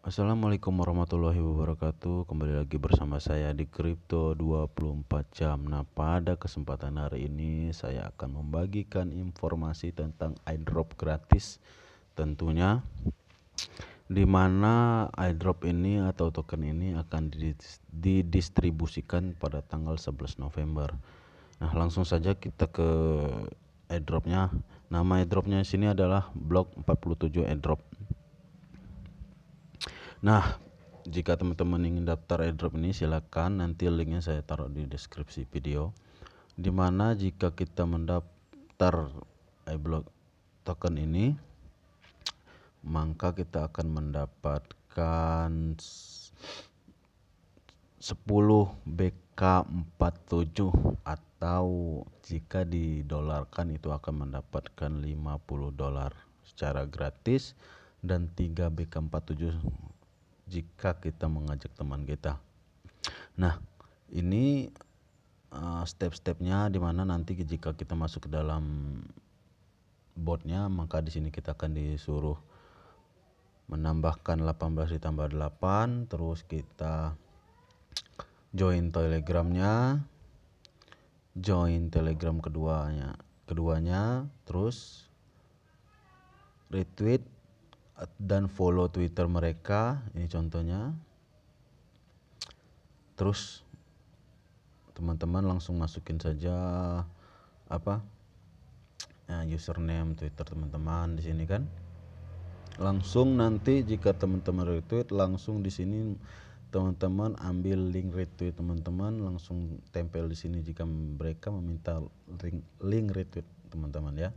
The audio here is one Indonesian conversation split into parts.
Assalamualaikum warahmatullahi wabarakatuh Kembali lagi bersama saya di Crypto 24 jam Nah pada kesempatan hari ini saya akan membagikan informasi tentang airdrop gratis Tentunya Dimana airdrop ini atau token ini akan didistribusikan pada tanggal 11 November Nah langsung saja kita ke airdropnya Nama airdropnya sini adalah blok 47 airdrop nah jika teman-teman ingin daftar airdrop ini silakan nanti linknya saya taruh di deskripsi video dimana jika kita mendaftar iBlock token ini maka kita akan mendapatkan 10 BK47 atau jika didolarkan itu akan mendapatkan 50 dolar secara gratis dan 3 BK47 jika kita mengajak teman kita. Nah, ini uh, step-stepnya dimana nanti jika kita masuk ke dalam botnya maka di sini kita akan disuruh menambahkan 18 ditambah 8 terus kita join telegramnya join telegram keduanya keduanya terus retweet dan follow Twitter mereka. Ini contohnya. Terus teman-teman langsung masukin saja apa ya, username Twitter teman-teman di sini kan. Langsung nanti jika teman-teman retweet langsung di sini teman-teman ambil link retweet teman-teman langsung tempel di sini jika mereka meminta link, link retweet teman-teman ya.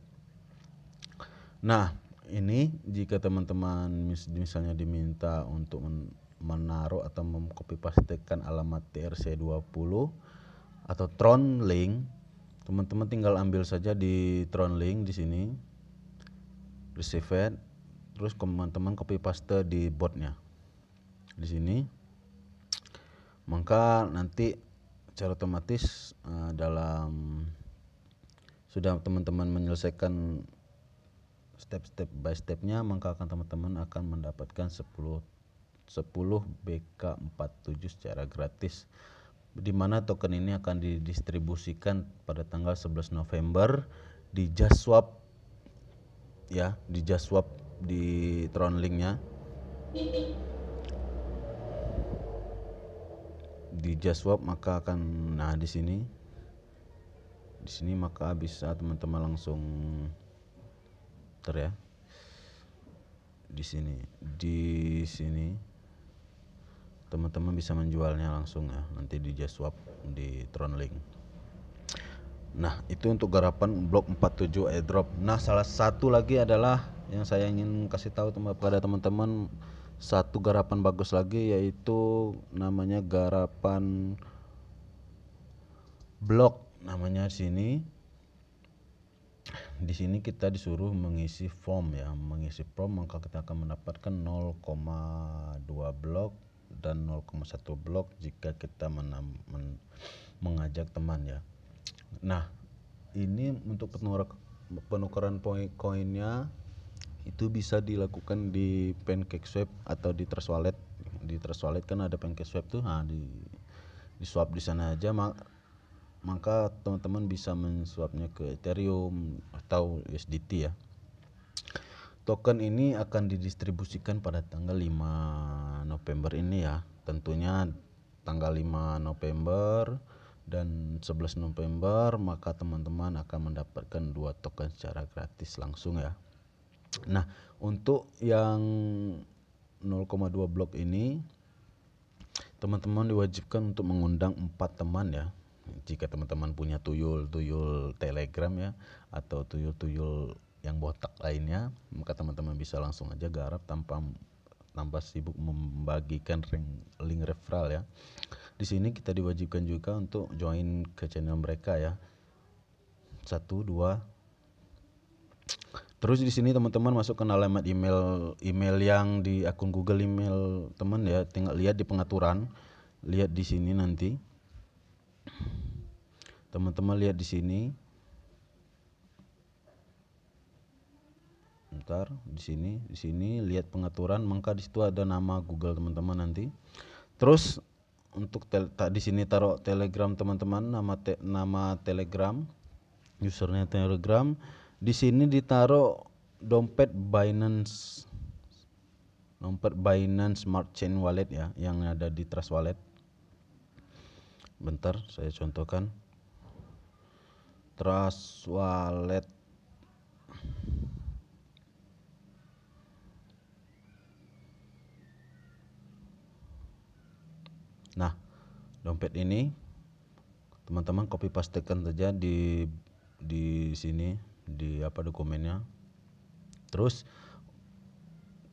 Nah, ini jika teman-teman mis misalnya diminta untuk men menaruh atau mengcopy pastekan alamat TRC20 atau Tron link, teman-teman tinggal ambil saja di Tron link di sini. Receive it, terus teman-teman copy paste di botnya. Di sini. Maka nanti secara otomatis uh, dalam sudah teman-teman menyelesaikan step-step by stepnya maka akan teman-teman akan mendapatkan 10 10 BK47 secara gratis di mana token ini akan didistribusikan pada tanggal 11 November di Jaswap ya di Jaswap di Tron linknya di Jaswap maka akan nah di sini di sini maka bisa teman-teman langsung ter ya di sini di sini teman-teman bisa menjualnya langsung ya nanti di swap di Tronlink nah itu untuk garapan blok 47 airdrop nah salah satu lagi adalah yang saya ingin kasih tahu kepada teman-teman satu garapan bagus lagi yaitu namanya garapan blok namanya sini di sini kita disuruh mengisi form ya mengisi form maka kita akan mendapatkan 0,2 blok dan 0,1 blok jika kita men, mengajak teman ya nah ini untuk penukaran penukaran koinnya itu bisa dilakukan di pancake swap atau di trust wallet di trust wallet kan ada pancake swap tuh nah di di swap di sana aja maka teman-teman bisa menswapnya ke Ethereum atau USDT ya. Token ini akan didistribusikan pada tanggal 5 November ini ya. Tentunya tanggal 5 November dan 11 November maka teman-teman akan mendapatkan dua token secara gratis langsung ya. Nah, untuk yang 0,2 blok ini teman-teman diwajibkan untuk mengundang empat teman ya jika teman-teman punya tuyul-tuyul telegram ya atau tuyul-tuyul yang botak lainnya maka teman-teman bisa langsung aja garap tanpa tanpa sibuk membagikan ring, link referral ya. Di sini kita diwajibkan juga untuk join ke channel mereka ya. Satu, dua. Terus di sini teman-teman masukkan alamat email email yang di akun Google email teman ya. Tinggal lihat di pengaturan, lihat di sini nanti teman-teman lihat di sini bentar di sini di sini lihat pengaturan maka di situ ada nama Google teman-teman nanti terus untuk tak di sini taruh Telegram teman-teman nama te nama Telegram usernya Telegram di sini ditaruh dompet Binance dompet Binance Smart Chain Wallet ya yang ada di Trust Wallet bentar saya contohkan trust wallet nah dompet ini teman-teman copy pastekan saja di di sini di apa dokumennya terus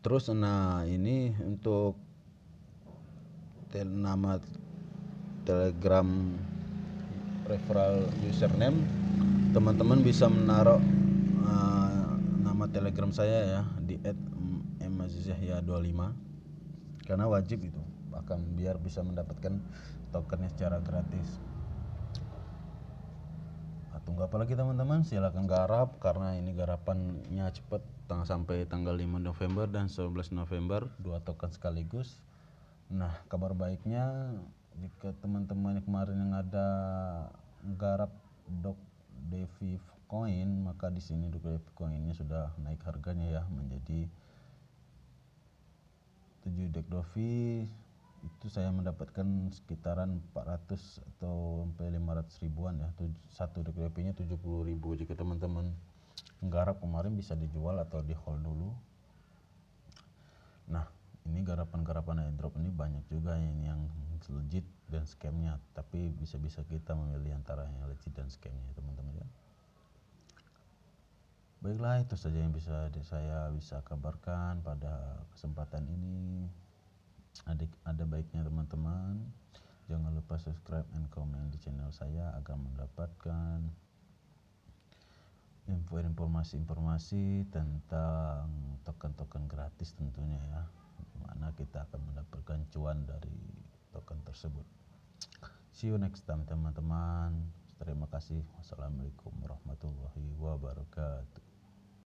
terus nah ini untuk tel, nama telegram referral username teman-teman bisa menaruh uh, nama telegram saya ya di @mazizahya25 karena wajib itu akan biar bisa mendapatkan tokennya secara gratis tunggu apa lagi teman-teman silahkan garap karena ini garapannya cepat tang sampai tanggal 5 November dan 11 November dua token sekaligus nah kabar baiknya jika teman-teman kemarin yang ada garap dok Devi coin maka di sini dok Devi coinnya sudah naik harganya ya menjadi 7 dek devi itu saya mendapatkan sekitaran 400 atau sampai 500 ribuan ya satu devi nya 70 ribu jika teman-teman garap kemarin bisa dijual atau di hold dulu nah ini garapan-garapan airdrop ini banyak juga yang yang legit dan scamnya tapi bisa-bisa kita memilih antara yang legit dan scamnya teman-teman ya baiklah itu saja yang bisa saya bisa kabarkan pada kesempatan ini adik ada baiknya teman-teman jangan lupa subscribe and comment di channel saya agar mendapatkan info informasi-informasi tentang token-token gratis tentunya ya mana kita akan mendapatkan cuan dari token tersebut see you next time teman-teman terima kasih wassalamualaikum warahmatullahi wabarakatuh